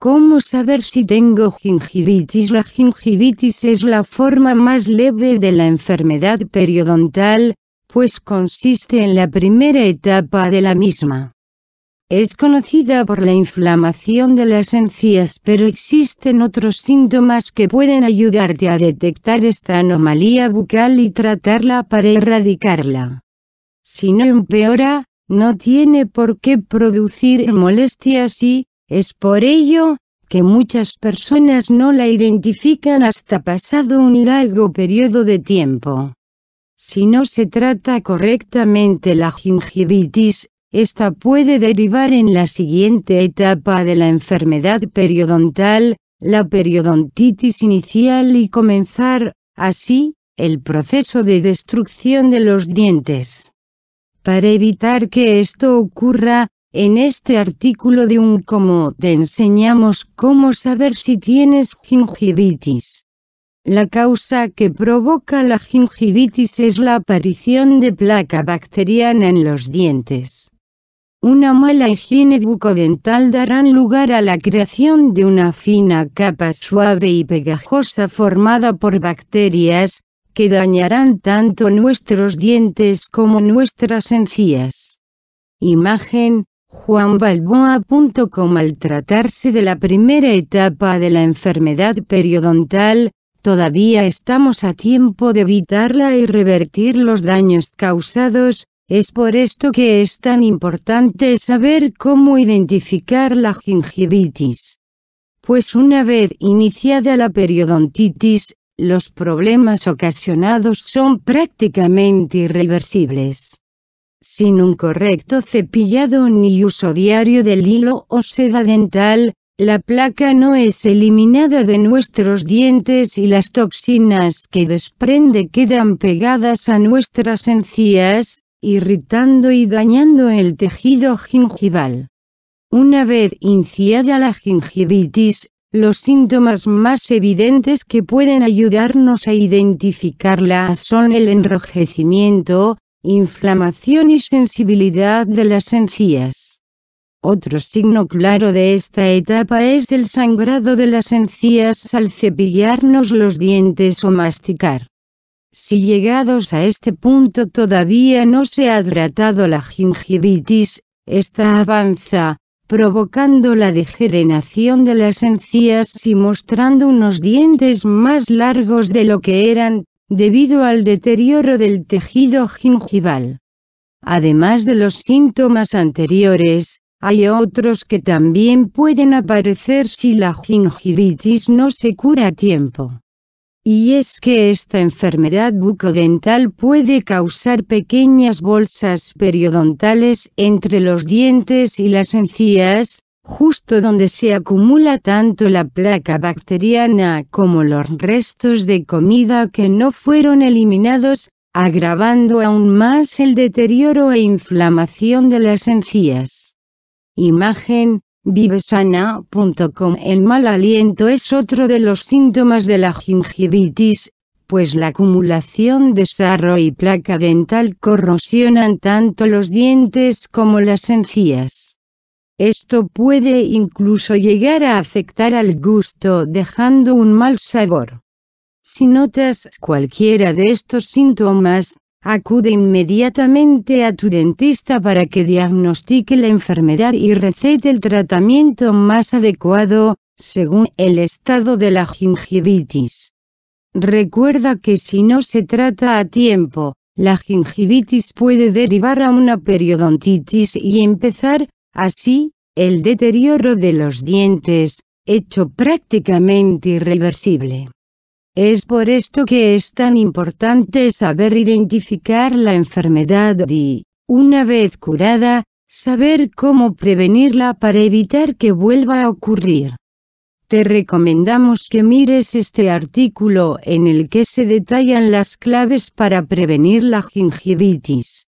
¿Cómo saber si tengo gingivitis? La gingivitis es la forma más leve de la enfermedad periodontal, pues consiste en la primera etapa de la misma. Es conocida por la inflamación de las encías pero existen otros síntomas que pueden ayudarte a detectar esta anomalía bucal y tratarla para erradicarla. Si no empeora, no tiene por qué producir molestias y, es por ello que muchas personas no la identifican hasta pasado un largo periodo de tiempo. Si no se trata correctamente la gingivitis, esta puede derivar en la siguiente etapa de la enfermedad periodontal, la periodontitis inicial y comenzar, así, el proceso de destrucción de los dientes. Para evitar que esto ocurra, en este artículo de un cómo te enseñamos cómo saber si tienes gingivitis. La causa que provoca la gingivitis es la aparición de placa bacteriana en los dientes. Una mala higiene bucodental darán lugar a la creación de una fina capa suave y pegajosa formada por bacterias, que dañarán tanto nuestros dientes como nuestras encías. Imagen, Juan como Al tratarse de la primera etapa de la enfermedad periodontal, todavía estamos a tiempo de evitarla y revertir los daños causados, es por esto que es tan importante saber cómo identificar la gingivitis. Pues una vez iniciada la periodontitis, los problemas ocasionados son prácticamente irreversibles. Sin un correcto cepillado ni uso diario del hilo o seda dental, la placa no es eliminada de nuestros dientes y las toxinas que desprende quedan pegadas a nuestras encías, irritando y dañando el tejido gingival. Una vez iniciada la gingivitis, los síntomas más evidentes que pueden ayudarnos a identificarla son el enrojecimiento, inflamación y sensibilidad de las encías. Otro signo claro de esta etapa es el sangrado de las encías al cepillarnos los dientes o masticar. Si llegados a este punto todavía no se ha tratado la gingivitis, esta avanza, provocando la degeneración de las encías y mostrando unos dientes más largos de lo que eran debido al deterioro del tejido gingival. Además de los síntomas anteriores, hay otros que también pueden aparecer si la gingivitis no se cura a tiempo. Y es que esta enfermedad bucodental puede causar pequeñas bolsas periodontales entre los dientes y las encías, justo donde se acumula tanto la placa bacteriana como los restos de comida que no fueron eliminados, agravando aún más el deterioro e inflamación de las encías. Imagen, vivesana.com El mal aliento es otro de los síntomas de la gingivitis, pues la acumulación de sarro y placa dental corrosionan tanto los dientes como las encías. Esto puede incluso llegar a afectar al gusto dejando un mal sabor. Si notas cualquiera de estos síntomas, acude inmediatamente a tu dentista para que diagnostique la enfermedad y recete el tratamiento más adecuado, según el estado de la gingivitis. Recuerda que si no se trata a tiempo, la gingivitis puede derivar a una periodontitis y empezar Así, el deterioro de los dientes, hecho prácticamente irreversible. Es por esto que es tan importante saber identificar la enfermedad y, una vez curada, saber cómo prevenirla para evitar que vuelva a ocurrir. Te recomendamos que mires este artículo en el que se detallan las claves para prevenir la gingivitis.